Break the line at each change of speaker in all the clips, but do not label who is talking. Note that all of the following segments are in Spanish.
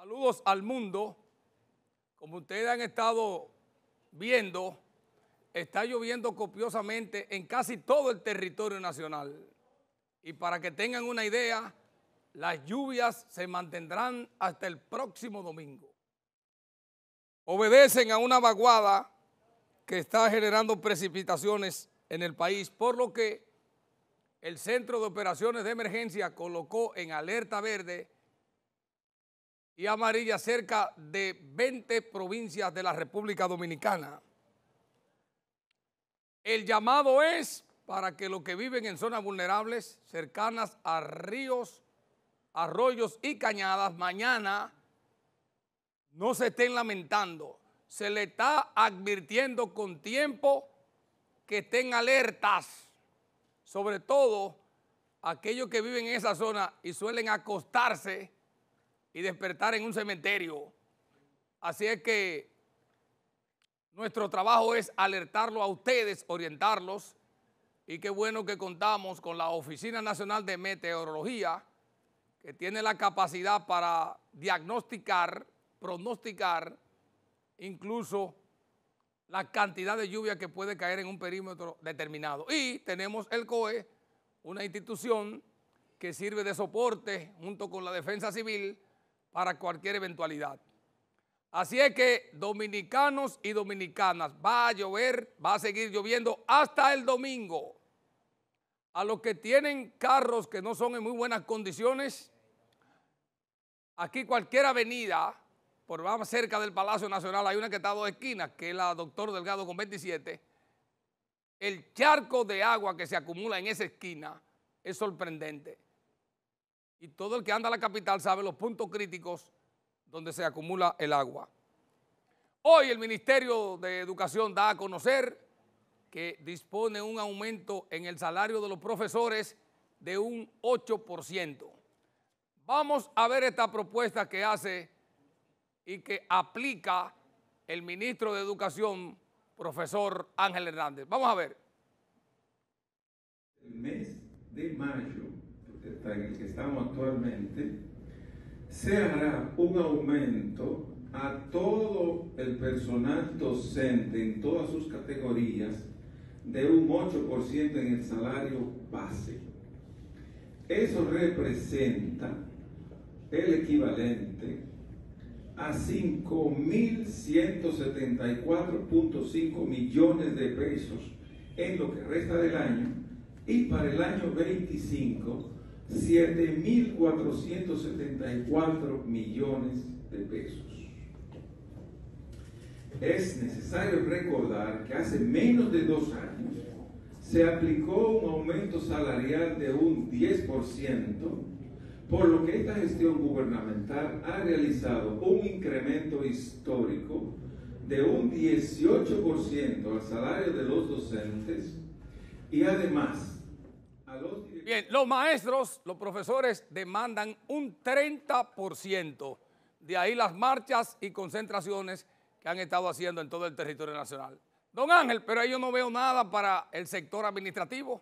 Saludos al mundo. Como ustedes han estado viendo, está lloviendo copiosamente en casi todo el territorio nacional. Y para que tengan una idea, las lluvias se mantendrán hasta el próximo domingo. Obedecen a una vaguada que está generando precipitaciones en el país, por lo que el Centro de Operaciones de Emergencia colocó en alerta verde y amarilla cerca de 20 provincias de la República Dominicana. El llamado es para que los que viven en zonas vulnerables, cercanas a ríos, arroyos y cañadas, mañana no se estén lamentando. Se le está advirtiendo con tiempo que estén alertas, sobre todo aquellos que viven en esa zona y suelen acostarse y despertar en un cementerio. Así es que nuestro trabajo es alertarlo a ustedes, orientarlos. Y qué bueno que contamos con la Oficina Nacional de Meteorología, que tiene la capacidad para diagnosticar, pronosticar, incluso la cantidad de lluvia que puede caer en un perímetro determinado. Y tenemos el COE, una institución que sirve de soporte junto con la Defensa Civil para cualquier eventualidad. Así es que dominicanos y dominicanas, va a llover, va a seguir lloviendo hasta el domingo. A los que tienen carros que no son en muy buenas condiciones, aquí cualquier avenida, por más cerca del Palacio Nacional, hay una que está a dos esquinas, que es la Doctor Delgado con 27. El charco de agua que se acumula en esa esquina es sorprendente y todo el que anda a la capital sabe los puntos críticos donde se acumula el agua. Hoy el Ministerio de Educación da a conocer que dispone un aumento en el salario de los profesores de un 8%. Vamos a ver esta propuesta que hace y que aplica el ministro de Educación, profesor Ángel Hernández. Vamos a ver.
El mes de mayo en el que estamos actualmente, se hará un aumento a todo el personal docente en todas sus categorías de un 8% en el salario base. Eso representa el equivalente a 5.174.5 millones de pesos en lo que resta del año y para el año 25 7.474 millones de pesos. Es necesario recordar que hace menos de dos años se aplicó un aumento salarial de un 10%, por lo que esta gestión gubernamental ha realizado un incremento histórico de un 18% al salario de los docentes y además
Bien, los maestros, los profesores demandan un 30%. De ahí las marchas y concentraciones que han estado haciendo en todo el territorio nacional. Don Ángel, pero ahí yo no veo nada para el sector administrativo.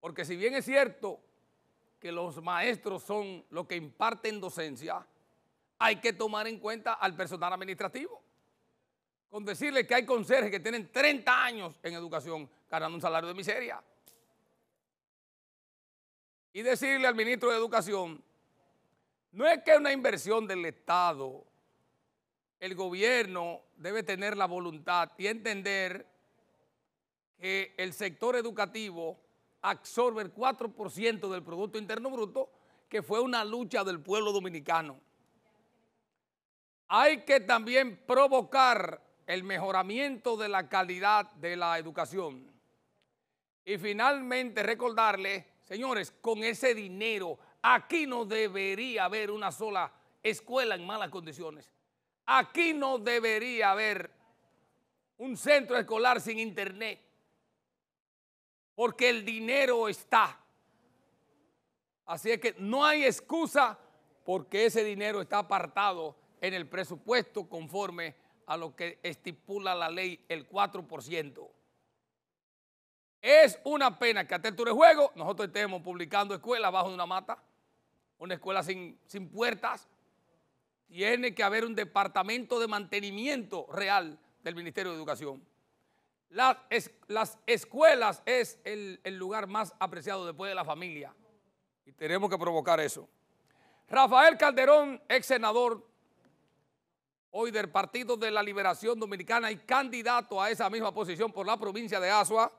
Porque si bien es cierto que los maestros son los que imparten docencia, hay que tomar en cuenta al personal administrativo. Con decirle que hay conserjes que tienen 30 años en educación ganando un salario de miseria y decirle al ministro de Educación, no es que una inversión del Estado, el gobierno debe tener la voluntad y entender que el sector educativo absorbe el 4% del Producto Interno Bruto, que fue una lucha del pueblo dominicano. Hay que también provocar el mejoramiento de la calidad de la educación. Y finalmente recordarle Señores, con ese dinero, aquí no debería haber una sola escuela en malas condiciones. Aquí no debería haber un centro escolar sin internet. Porque el dinero está. Así es que no hay excusa porque ese dinero está apartado en el presupuesto conforme a lo que estipula la ley, el 4%. Es una pena que a el de juego nosotros estemos publicando escuelas bajo de una mata, una escuela sin, sin puertas. Tiene que haber un departamento de mantenimiento real del Ministerio de Educación. Las, las escuelas es el, el lugar más apreciado después de la familia y tenemos que provocar eso. Rafael Calderón, ex senador, hoy del Partido de la Liberación Dominicana y candidato a esa misma posición por la provincia de Asua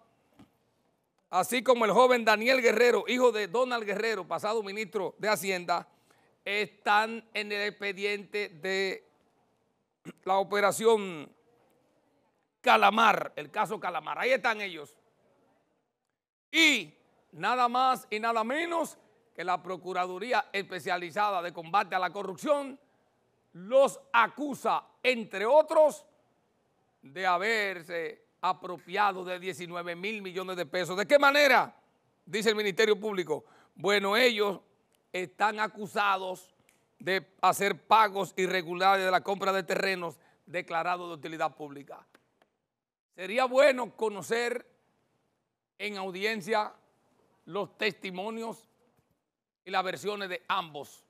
así como el joven Daniel Guerrero, hijo de Donald Guerrero, pasado ministro de Hacienda, están en el expediente de la operación Calamar, el caso Calamar. Ahí están ellos. Y nada más y nada menos que la Procuraduría Especializada de Combate a la Corrupción los acusa, entre otros, de haberse apropiado de 19 mil millones de pesos. ¿De qué manera? Dice el Ministerio Público. Bueno, ellos están acusados de hacer pagos irregulares de la compra de terrenos declarados de utilidad pública. Sería bueno conocer en audiencia los testimonios y las versiones de ambos,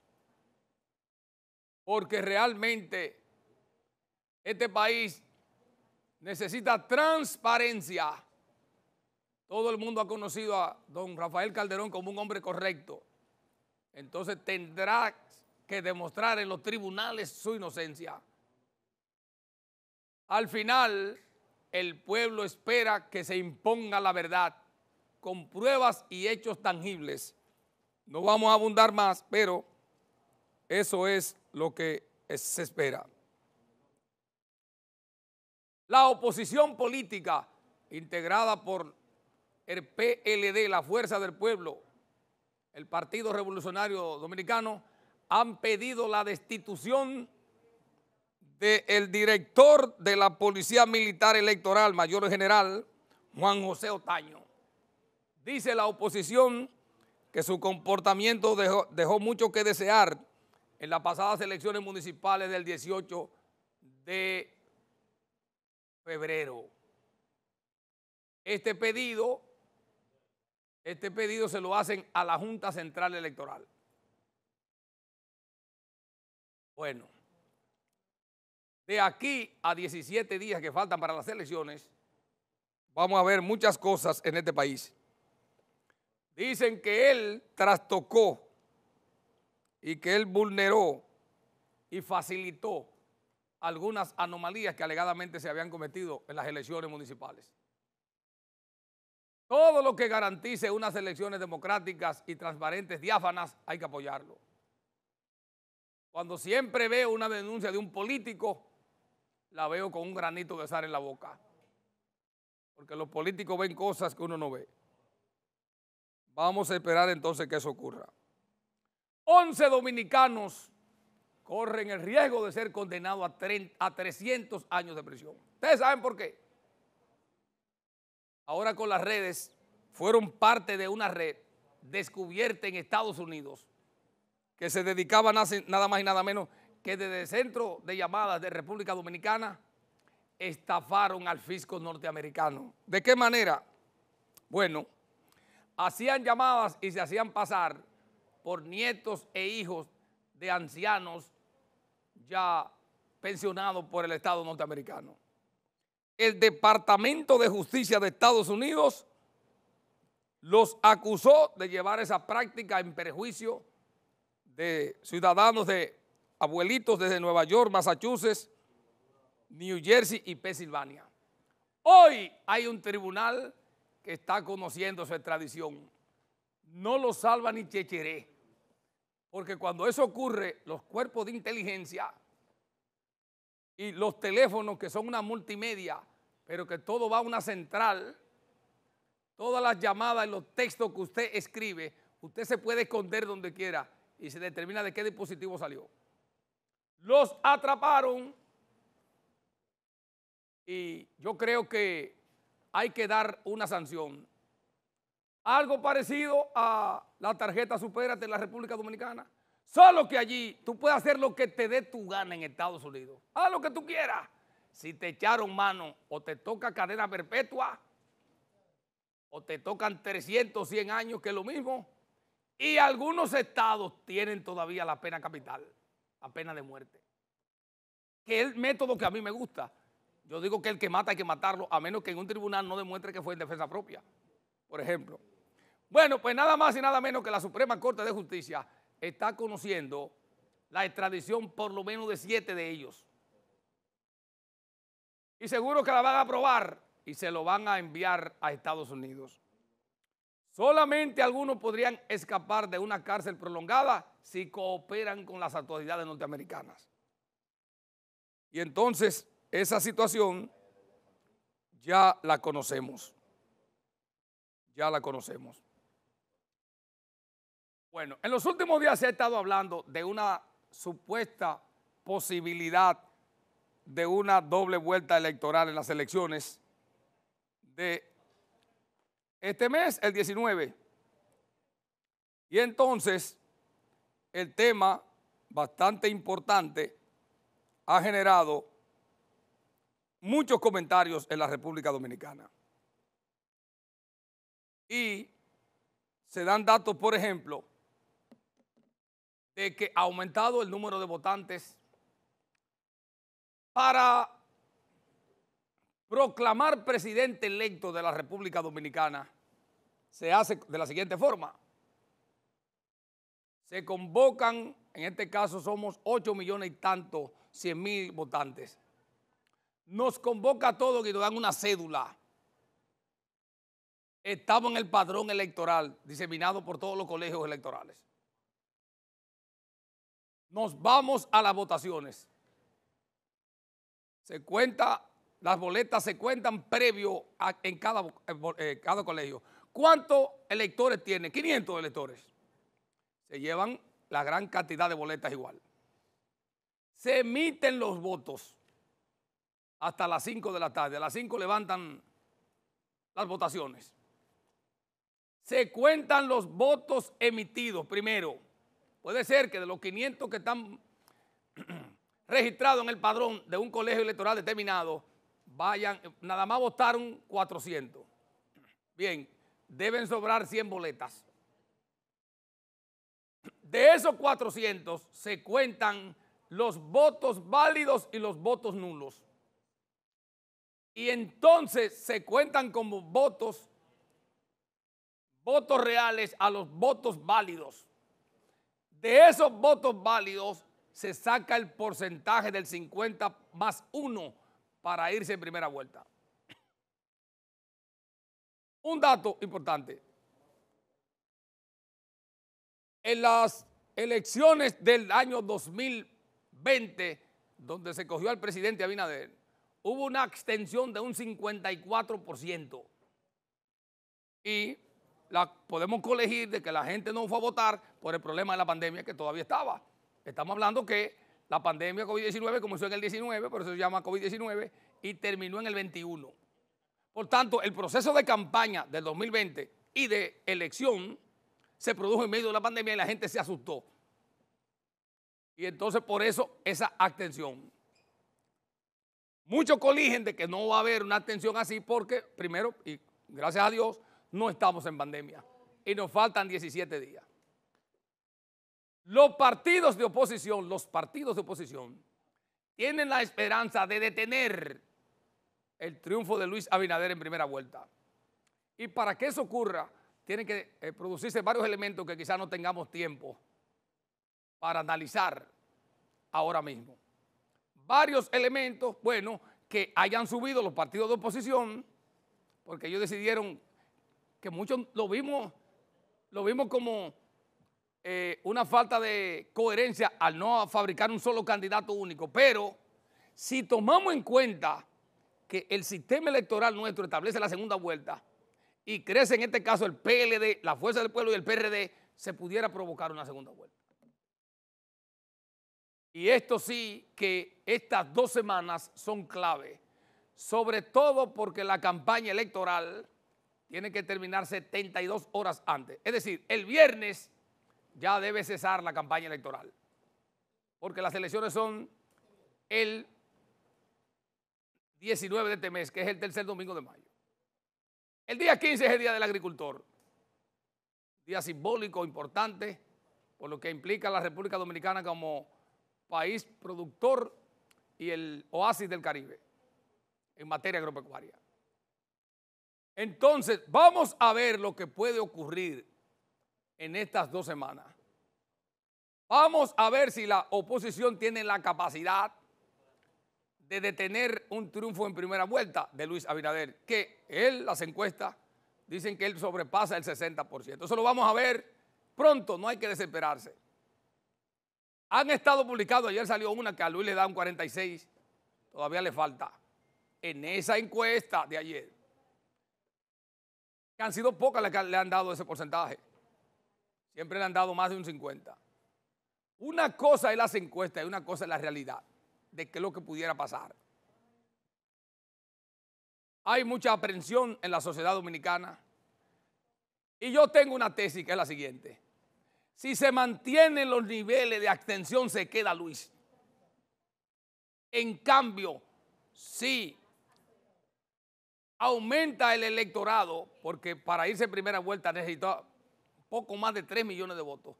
porque realmente este país necesita transparencia. Todo el mundo ha conocido a don Rafael Calderón como un hombre correcto. Entonces tendrá que demostrar en los tribunales su inocencia. Al final, el pueblo espera que se imponga la verdad con pruebas y hechos tangibles. No vamos a abundar más, pero eso es lo que se espera. La oposición política, integrada por el PLD, la Fuerza del Pueblo, el Partido Revolucionario Dominicano, han pedido la destitución del director de la Policía Militar Electoral, Mayor General Juan José Otaño. Dice la oposición que su comportamiento dejó, dejó mucho que desear en las pasadas elecciones municipales del 18 de febrero. Este pedido, este pedido se lo hacen a la Junta Central Electoral. Bueno, de aquí a 17 días que faltan para las elecciones, vamos a ver muchas cosas en este país. Dicen que él trastocó y que él vulneró y facilitó algunas anomalías que alegadamente se habían cometido en las elecciones municipales. Todo lo que garantice unas elecciones democráticas y transparentes, diáfanas, hay que apoyarlo. Cuando siempre veo una denuncia de un político, la veo con un granito de sal en la boca. Porque los políticos ven cosas que uno no ve. Vamos a esperar entonces que eso ocurra. 11 dominicanos corren el riesgo de ser condenados a, 300 años de prisión. Ustedes saben por qué. Ahora con las redes, fueron parte de una red descubierta en Estados Unidos que se dedicaba nada más y nada menos que desde el centro de llamadas de República Dominicana estafaron al fisco norteamericano. ¿De qué manera? Bueno, hacían llamadas y se hacían pasar por nietos e hijos de ancianos ya pensionado por el Estado norteamericano. El Departamento de Justicia de Estados Unidos los acusó de llevar esa práctica en perjuicio de ciudadanos de abuelitos desde Nueva York, Massachusetts, New Jersey y Pensilvania. Hoy hay un tribunal que está conociendo su extradición. No lo salva ni Checheré. Porque cuando eso ocurre, los cuerpos de inteligencia y los teléfonos que son una multimedia, pero que todo va a una central, todas las llamadas y los textos que usted escribe, usted se puede esconder donde quiera y se determina de qué dispositivo salió. Los atraparon y yo creo que hay que dar una sanción algo parecido a la tarjeta Supérate en la República Dominicana. Solo que allí tú puedes hacer lo que te dé tu gana en Estados Unidos. Haz lo que tú quieras. Si te echaron mano o te toca cadena perpetua o te tocan 300, 100 años, que es lo mismo. Y algunos estados tienen todavía la pena capital, la pena de muerte. Que es el método que a mí me gusta. Yo digo que el que mata hay que matarlo, a menos que en un tribunal no demuestre que fue en defensa propia, por ejemplo. Bueno, pues nada más y nada menos que la Suprema Corte de Justicia está conociendo la extradición por lo menos de siete de ellos. Y seguro que la van a aprobar y se lo van a enviar a Estados Unidos. Solamente algunos podrían escapar de una cárcel prolongada si cooperan con las autoridades norteamericanas. Y entonces esa situación ya la conocemos. Ya la conocemos. Bueno, en los últimos días se ha estado hablando de una supuesta posibilidad de una doble vuelta electoral en las elecciones de este mes, el 19. Y entonces, el tema bastante importante ha generado muchos comentarios en la República Dominicana. Y se dan datos, por ejemplo, de que ha aumentado el número de votantes para proclamar presidente electo de la República Dominicana se hace de la siguiente forma. Se convocan, en este caso somos 8 millones y tanto, 100 mil votantes. Nos convoca a todos y nos dan una cédula. Estamos en el padrón electoral diseminado por todos los colegios electorales nos vamos a las votaciones. Se cuenta, las boletas se cuentan previo en cada, eh, eh, cada colegio. ¿Cuántos electores tiene? 500 electores. Se llevan la gran cantidad de boletas igual. Se emiten los votos hasta las 5 de la tarde. A las 5 levantan las votaciones. Se cuentan los votos emitidos primero. Puede ser que de los 500 que están registrados en el padrón de un colegio electoral determinado, vayan, nada más votaron 400. Bien, deben sobrar 100 boletas. De esos 400 se cuentan los votos válidos y los votos nulos. Y entonces se cuentan como votos, votos reales a los votos válidos. De esos votos válidos se saca el porcentaje del 50 más 1 para irse en primera vuelta. Un dato importante. En las elecciones del año 2020, donde se cogió al presidente Abinader, hubo una abstención de un 54%. Y podemos colegir de que la gente no fue a votar por el problema de la pandemia que todavía estaba. Estamos hablando que la pandemia COVID-19 comenzó en el 19, por eso se llama COVID-19, y terminó en el 21. Por tanto, el proceso de campaña del 2020 y de elección se produjo en medio de la pandemia y la gente se asustó. Y entonces por eso esa abstención. Muchos coligen de que no va a haber una abstención así porque, primero, y gracias a Dios, no estamos en pandemia y nos faltan 17 días. Los partidos de oposición, los partidos de oposición, tienen la esperanza de detener el triunfo de Luis Abinader en primera vuelta. Y para que eso ocurra, tienen que eh, producirse varios elementos que quizás no tengamos tiempo para analizar ahora mismo. Varios elementos, bueno, que hayan subido los partidos de oposición, porque ellos decidieron que muchos lo vimos, lo vimos como eh, una falta de coherencia al no fabricar un solo candidato único. Pero si tomamos en cuenta que el sistema electoral nuestro establece la segunda vuelta y crece en este caso el PLD, la Fuerza del Pueblo y el PRD, se pudiera provocar una segunda vuelta. Y esto sí que estas dos semanas son clave, sobre todo porque la campaña electoral tiene que terminar 72 horas antes. Es decir, el viernes ya debe cesar la campaña electoral, porque las elecciones son el 19 de este mes, que es el tercer domingo de mayo. El día 15 es el Día del Agricultor, día simbólico importante, por lo que implica a la República Dominicana como país productor y el oasis del Caribe en materia agropecuaria. Entonces, vamos a ver lo que puede ocurrir en estas dos semanas. Vamos a ver si la oposición tiene la capacidad de detener un triunfo en primera vuelta de Luis Abinader, que él, las encuestas, dicen que él sobrepasa el 60%. Eso lo vamos a ver pronto, no hay que desesperarse. Han estado publicados, ayer salió una que a Luis le da un 46, todavía le falta. En esa encuesta de ayer, que han sido pocas las que le han dado ese porcentaje. Siempre le han dado más de un 50. Una cosa es las encuestas y una cosa es la realidad de qué es lo que pudiera pasar. Hay mucha aprensión en la sociedad dominicana. Y yo tengo una tesis que es la siguiente. Si se mantienen los niveles de abstención, se queda Luis. En cambio, si aumenta el electorado, porque para irse en primera vuelta necesita poco más de 3 millones de votos.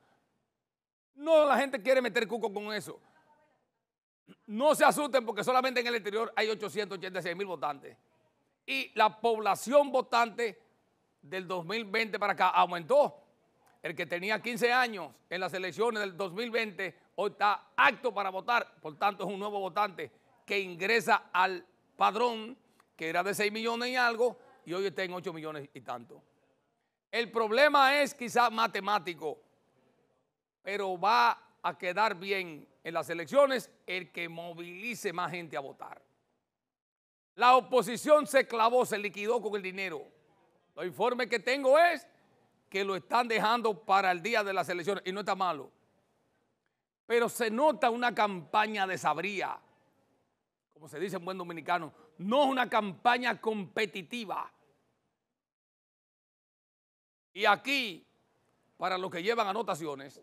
No, la gente quiere meter cuco con eso. No se asusten porque solamente en el exterior hay 886 mil votantes. Y la población votante del 2020 para acá aumentó. El que tenía 15 años en las elecciones del 2020 hoy está apto para votar. Por tanto, es un nuevo votante que ingresa al padrón que era de 6 millones y algo, y hoy está en 8 millones y tanto. El problema es quizás matemático, pero va a quedar bien en las elecciones el que movilice más gente a votar. La oposición se clavó, se liquidó con el dinero. Los informes que tengo es que lo están dejando para el día de las elecciones y no está malo. Pero se nota una campaña de sabría como se dice en buen dominicano, no es una campaña competitiva. Y aquí, para los que llevan anotaciones,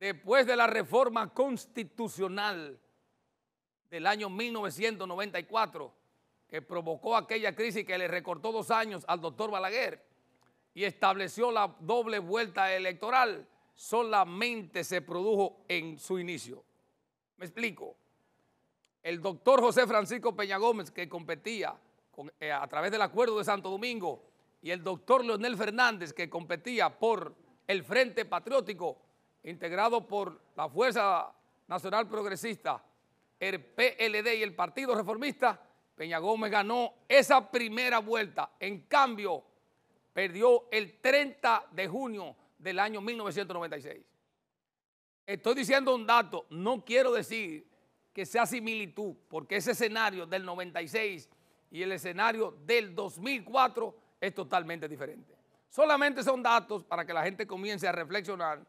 después de la reforma constitucional del año 1994, que provocó aquella crisis que le recortó dos años al doctor Balaguer y estableció la doble vuelta electoral, solamente se produjo en su inicio. ¿Me explico? el doctor José Francisco Peña Gómez, que competía eh, a través del acuerdo de Santo Domingo, y el doctor Leonel Fernández, que competía por el Frente Patriótico, integrado por la Fuerza Nacional Progresista, el PLD y el Partido Reformista, Peña Gómez ganó esa primera vuelta. En cambio, perdió el 30 de junio del año 1996. Estoy diciendo un dato, no quiero decir que sea similitud, porque ese escenario del 96 y el escenario del 2004 es totalmente diferente. Solamente son datos para que la gente comience a reflexionar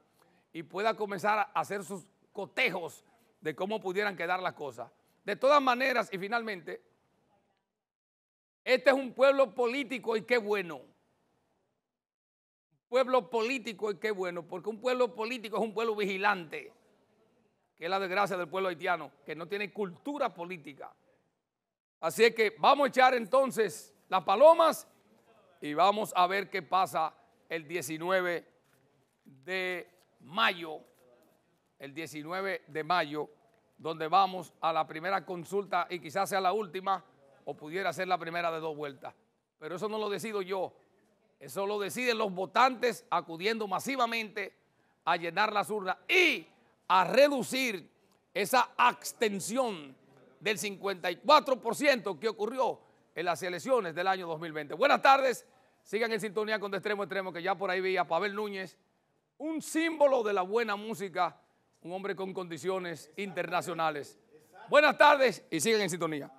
y pueda comenzar a hacer sus cotejos de cómo pudieran quedar las cosas. De todas maneras, y finalmente, este es un pueblo político y qué bueno. Pueblo político y qué bueno, porque un pueblo político es un pueblo vigilante que es la desgracia del pueblo haitiano, que no tiene cultura política. Así es que vamos a echar entonces las palomas y vamos a ver qué pasa el 19 de mayo, el 19 de mayo, donde vamos a la primera consulta y quizás sea la última o pudiera ser la primera de dos vueltas. Pero eso no lo decido yo, eso lo deciden los votantes acudiendo masivamente a llenar las urnas y a reducir esa abstención del 54% que ocurrió en las elecciones del año 2020. Buenas tardes, sigan en sintonía con De Extremo Extremo, que ya por ahí veía Pavel Núñez, un símbolo de la buena música, un hombre con condiciones internacionales. Buenas tardes y sigan en sintonía